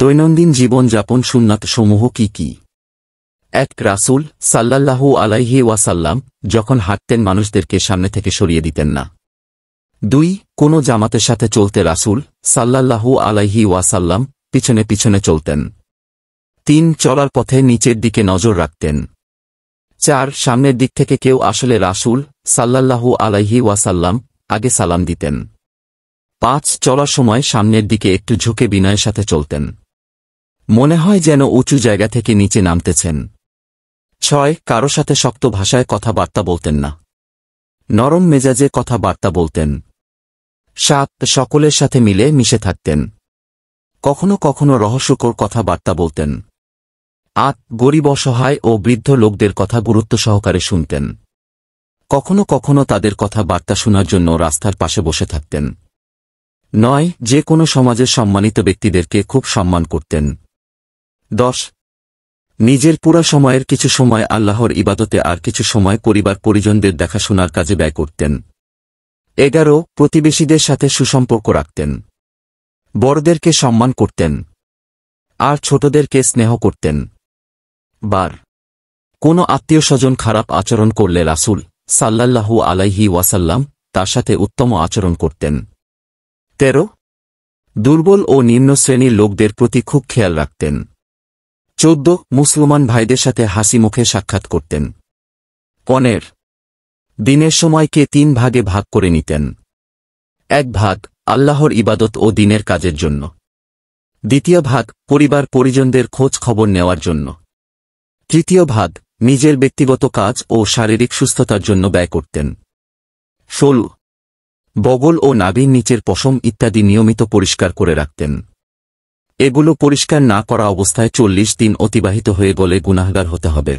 দৈনন্দিন জীবনযাপন সুন্নাতসমূহ কি কি এক রাসুল সাল্লাল্লাহু আলাইহি ওয়াসাল্লাম যখন হাঁটতেন মানুষদেরকে সামনে থেকে সরিয়ে দিতেন না দুই কোন জামাতের সাথে চলতে রাসুল সাল্লাল্লাহু আলাইহি ওয়াসাল্লাম পিছনে পিছনে চলতেন তিন চলার পথে নিচের দিকে নজর রাখতেন চার সামনের দিক থেকে কেউ আসলে রাসুল সাল্লাল্লাহু আলাইহি ওয়াসাল্লাম আগে সালাম দিতেন পাঁচ চলার সময় সামনের দিকে একটু ঝুঁকে বিনয়ের সাথে চলতেন মনে হয় যেন উঁচু জায়গা থেকে নিচে নামতেছেন ছয় কারো সাথে শক্ত ভাষায় কথাবার্তা বলতেন না নরম মেজাজে কথাবার্তা বলতেন সাত সকলের সাথে মিলে মিশে থাকতেন কখনো কখনো রহস্যকর কথাবার্তা বলতেন আত গরিব অসহায় ও বৃদ্ধ লোকদের কথা গুরুত্ব সহকারে শুনতেন কখনো কখনো তাদের কথাবার্তা শোনার জন্য রাস্তার পাশে বসে থাকতেন নয় যে কোনো সমাজের সম্মানিত ব্যক্তিদেরকে খুব সম্মান করতেন দশ নিজের পুরা সময়ের কিছু সময় আল্লাহর ইবাদতে আর কিছু সময় পরিবার পরিজনদের দেখাশোনার কাজে ব্যয় করতেন এগারো প্রতিবেশীদের সাথে সুসম্পর্ক রাখতেন বড়দেরকে সম্মান করতেন আর ছোটদেরকে স্নেহ করতেন বার কোনো আত্মীয় স্বজন খারাপ আচরণ করলে রাসুল সাল্লাল্লাহু আলাইহি ওয়াসাল্লাম তার সাথে উত্তম আচরণ করতেন তেরো দুর্বল ও নিম্ন শ্রেণীর লোকদের প্রতি খুব খেয়াল রাখতেন চোদ্দ মুসলমান ভাইদের সাথে হাসি মুখে সাক্ষাৎ করতেন পনের দিনের সময়কে তিন ভাগে ভাগ করে নিতেন এক ভাগ আল্লাহর ইবাদত ও দিনের কাজের জন্য দ্বিতীয় ভাগ পরিবার পরিজনদের খোঁজ খবর নেওয়ার জন্য তৃতীয় ভাগ নিজের ব্যক্তিগত কাজ ও শারীরিক সুস্থতার জন্য ব্যয় করতেন ষোলো বগল ও নাবির নিচের পশম ইত্যাদি নিয়মিত পরিষ্কার করে রাখতেন এগুলো পরিষ্কার না করা অবস্থায় চল্লিশ দিন অতিবাহিত হয়ে বলে গুনাহগার হতে হবে